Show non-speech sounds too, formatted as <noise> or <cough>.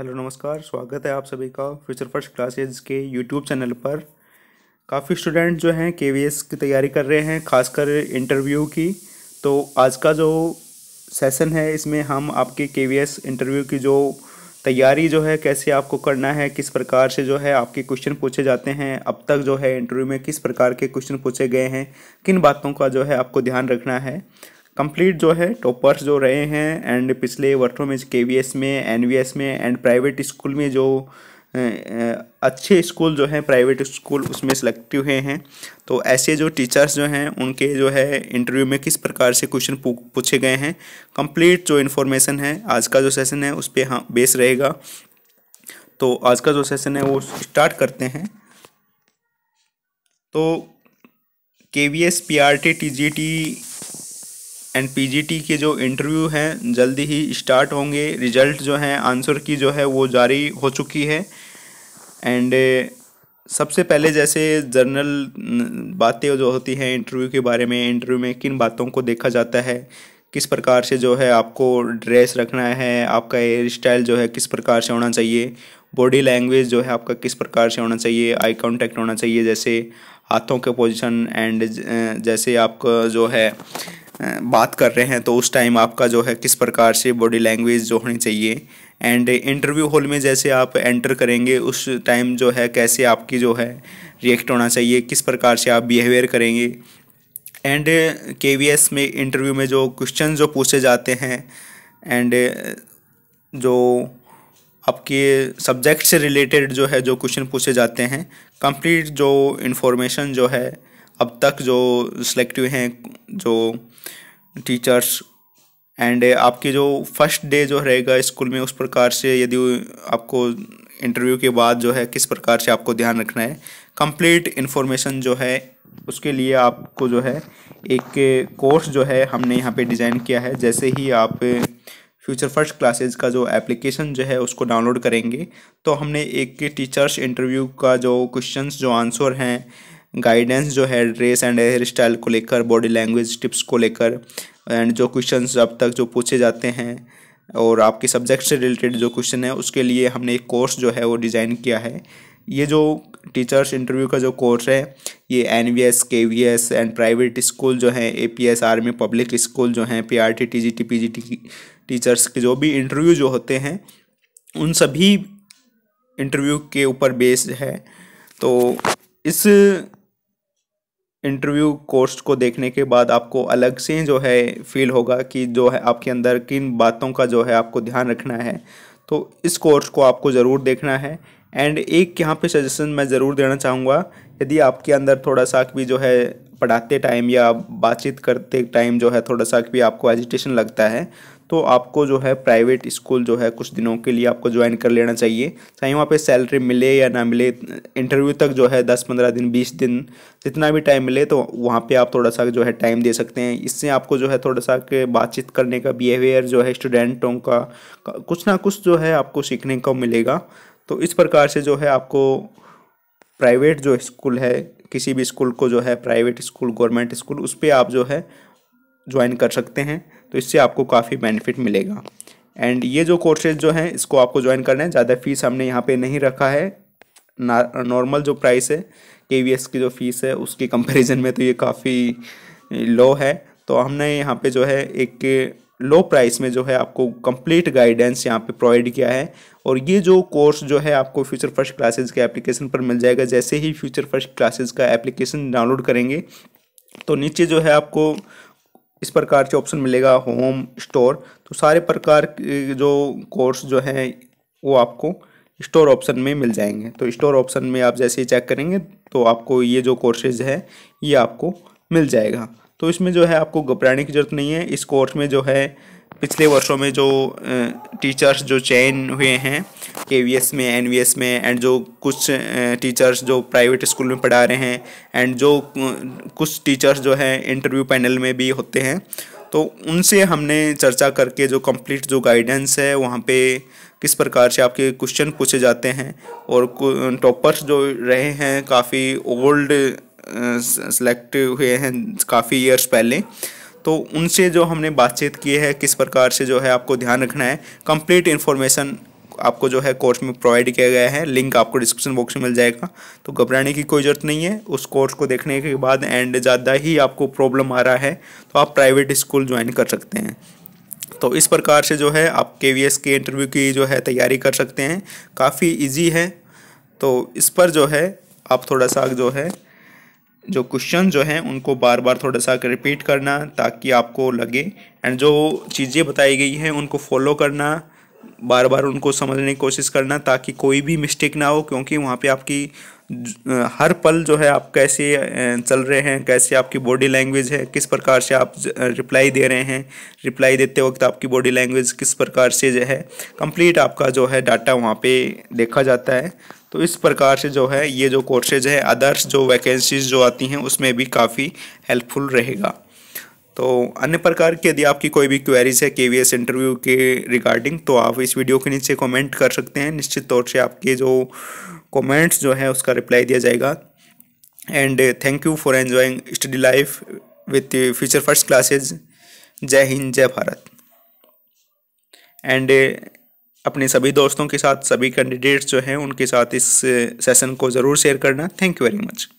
hello नमस्कार स्वागत है आप सभी का फ्यूचर फर्स्ट क्लासेज के यूट्यूब चैनल पर काफ़ी स्टूडेंट जो हैं के की तैयारी कर रहे हैं खासकर इंटरव्यू की तो आज का जो सेशन है इसमें हम आपके के इंटरव्यू की जो तैयारी जो है कैसे आपको करना है किस प्रकार से जो है आपके क्वेश्चन पूछे जाते हैं अब तक जो है इंटरव्यू में किस प्रकार के क्वेश्चन पूछे गए हैं किन बातों का जो है आपको ध्यान रखना है कंप्लीट जो है टॉपर्स जो रहे हैं एंड पिछले वर्षों में के वी में एन में एंड प्राइवेट स्कूल में जो अच्छे स्कूल जो हैं प्राइवेट स्कूल उसमें सेलेक्ट हुए हैं तो ऐसे जो टीचर्स जो हैं उनके जो है इंटरव्यू में किस प्रकार से क्वेश्चन पूछे गए हैं कंप्लीट जो इन्फॉर्मेशन है आज का जो सेशन है उस पर हाँ बेस रहेगा तो आज का जो सेशन है वो स्टार्ट करते हैं तो K V S P R T T G T and PGT के जो इंटरव्यू हैं जल्दी ही स्टार्ट होंगे रिजल्ट जो हैं आंसर की जो है वो जारी हो चुकी है एंड eh, सबसे पहले जैसे जर्नल बातें जो होती हैं इंटरव्यू के बारे में इंटरव्यू में किन बातों को देखा जाता है किस प्रकार से जो है आपको ड्रेस रखना है आपका हेयर स्टाइल जो है किस प्रकार से होना चाहिए बॉडी लैंग्वेज जो है आपका किस प्रकार से होना चाहिए आई कॉन्टैक्ट होना चाहिए जैसे हाथों के पोजीशन एंड eh, जैसे आपका जो है बात कर रहे हैं तो उस टाइम आपका जो है किस प्रकार से बॉडी लैंग्वेज जो होनी चाहिए एंड इंटरव्यू हॉल में जैसे आप एंटर करेंगे उस टाइम जो है कैसे आपकी जो है रिएक्ट होना चाहिए किस प्रकार से आप बिहेवियर करेंगे एंड के में इंटरव्यू में जो क्वेश्चन जो पूछे जाते हैं एंड जो आपके सब्जेक्ट से रिलेटेड जो है जो क्वेश्चन पूछे जाते हैं कंप्लीट जो इन्फॉर्मेशन जो है अब तक जो सिलेक्टिव हैं जो टीचर्स एंड uh, आपके जो फर्स्ट डे जो रहेगा स्कूल में उस प्रकार से यदि आपको इंटरव्यू के बाद जो है किस प्रकार से आपको ध्यान रखना है कंप्लीट इन्फॉर्मेशन जो है उसके लिए आपको जो है एक कोर्स जो है हमने यहाँ पे डिज़ाइन किया है जैसे ही आप फ्यूचर फर्स्ट क्लासेज का जो एप्लीकेशन जो है उसको डाउनलोड करेंगे तो हमने एक टीचर्स इंटरव्यू का जो क्वेश्चंस जो आंसर हैं गाइडेंस जो है ड्रेस एंड हेयर स्टाइल को लेकर बॉडी लैंग्वेज टिप्स को लेकर एंड जो क्वेश्चन अब तक जो पूछे जाते हैं और आपके सब्जेक्ट से रिलेटेड जो क्वेश्चन है उसके लिए हमने एक कोर्स जो है वो डिज़ाइन किया है ये जो टीचर्स इंटरव्यू का जो कोर्स है ये N V S K V S and private school जो हैं A P S army public school जो हैं P R T T G T P G T teachers के जो भी इंटरव्यू जो होते हैं उन सभी इंटरव्यू के ऊपर बेस्ड है तो इस इंटरव्यू कोर्स को देखने के बाद आपको अलग से जो है फील होगा कि जो है आपके अंदर किन बातों का जो है आपको ध्यान रखना है तो इस कोर्स को आपको ज़रूर देखना है एंड एक यहाँ पे सजेशन मैं ज़रूर देना चाहूँगा यदि आपके अंदर थोड़ा सा भी जो है पढ़ाते टाइम या बातचीत करते टाइम जो है थोड़ा सा भी आपको एजिटेशन लगता है तो आपको जो है प्राइवेट स्कूल जो है कुछ दिनों के लिए आपको ज्वाइन कर लेना चाहिए चाहे वहाँ पे सैलरी मिले या ना मिले इंटरव्यू तक जो है दस पंद्रह दिन बीस दिन जितना भी टाइम मिले तो वहाँ पे आप थोड़ा सा जो है टाइम दे सकते हैं इससे आपको जो है थोड़ा सा के बातचीत करने का बिहेवियर जो है स्टूडेंटों का कुछ ना कुछ जो है आपको सीखने को मिलेगा तो इस प्रकार से जो है आपको प्राइवेट जो स्कूल है किसी भी स्कूल को जो है प्राइवेट स्कूल गवर्नमेंट स्कूल उस पर आप जो है ज्वाइन कर सकते हैं तो इससे आपको काफ़ी बेनिफिट मिलेगा एंड ये जो कोर्सेज जो हैं इसको आपको ज्वाइन करना है ज़्यादा फीस हमने यहाँ पे नहीं रखा है नॉर्मल जो प्राइस है के वी एस की जो फीस है उसके कंपैरिजन <laughs> में तो ये काफ़ी लो है तो हमने यहाँ पे जो है एक लो प्राइस में जो है आपको कंप्लीट गाइडेंस यहाँ पे प्रोवाइड किया है और ये जो कोर्स जो है आपको फ्यूचर फर्स्ट क्लासेज के एप्लीकेशन पर मिल जाएगा जैसे ही फ्यूचर फर्स्ट क्लासेज का एप्लीकेशन डाउनलोड करेंगे तो नीचे जो है आपको इस प्रकार के ऑप्शन मिलेगा होम स्टोर तो सारे प्रकार के जो कोर्स जो हैं वो आपको स्टोर ऑप्शन में मिल जाएंगे तो स्टोर ऑप्शन में आप जैसे ही चेक करेंगे तो आपको ये जो कोर्सेज है ये आपको मिल जाएगा तो इसमें जो है आपको घबराने की ज़रूरत नहीं है इस कोर्स में जो है पिछले वर्षों में जो टीचर्स जो चयन हुए हैं के वी एस में एन वी एस में एंड जो कुछ टीचर्स जो प्राइवेट स्कूल में पढ़ा रहे हैं एंड जो कुछ टीचर्स जो हैं इंटरव्यू पैनल में भी होते हैं तो उनसे हमने चर्चा करके जो कंप्लीट जो गाइडेंस है वहाँ पे किस प्रकार से आपके क्वेश्चन पूछे जाते हैं और टॉपर्स जो रहे हैं काफ़ी ओल्ड सेलेक्ट हुए हैं काफ़ी ईयर्स पहले तो उनसे जो हमने बातचीत की है किस प्रकार से जो है आपको ध्यान रखना है कंप्लीट इन्फॉर्मेशन आपको जो है कोर्स में प्रोवाइड किया गया है लिंक आपको डिस्क्रिप्शन बॉक्स में मिल जाएगा तो घबराने की कोई ज़रूरत नहीं है उस कोर्स को देखने के बाद एंड ज़्यादा ही आपको प्रॉब्लम आ रहा है तो आप प्राइवेट स्कूल ज्वाइन कर सकते हैं तो इस प्रकार से जो है आप के वी एस के इंटरव्यू की जो है तैयारी कर सकते हैं काफ़ी ईजी है तो इस पर जो है आप थोड़ा सा जो है जो क्वेश्चन जो हैं उनको बार बार थोड़ा सा रिपीट करना ताकि आपको लगे एंड जो चीज़ें बताई गई हैं उनको फॉलो करना बार बार उनको समझने की कोशिश करना ताकि कोई भी मिस्टेक ना हो क्योंकि वहाँ पे आपकी हर पल जो है आप कैसे चल रहे हैं कैसे आपकी बॉडी लैंग्वेज है किस प्रकार से आप रिप्लाई दे रहे हैं रिप्लाई देते वक्त आपकी बॉडी लैंग्वेज किस प्रकार से जो है कंप्लीट आपका जो है डाटा वहाँ पे देखा जाता है तो इस प्रकार से जो है ये जो कोर्सेज हैं अदर्स जो वैकेंसीज जो आती हैं उसमें भी काफ़ी हेल्पफुल रहेगा तो अन्य प्रकार की यदि आपकी कोई भी क्वेरीज है के इंटरव्यू के रिगार्डिंग तो आप इस वीडियो के नीचे कमेंट कर सकते हैं निश्चित तौर से आपके जो कमेंट्स जो है उसका रिप्लाई दिया जाएगा and thank you for enjoying study life with future first classes जय हिंद जय भारत एंड अपने सभी दोस्तों के साथ सभी कैंडिडेट्स जो हैं उनके साथ इस सेशन को ज़रूर शेयर करना थैंक यू वेरी मच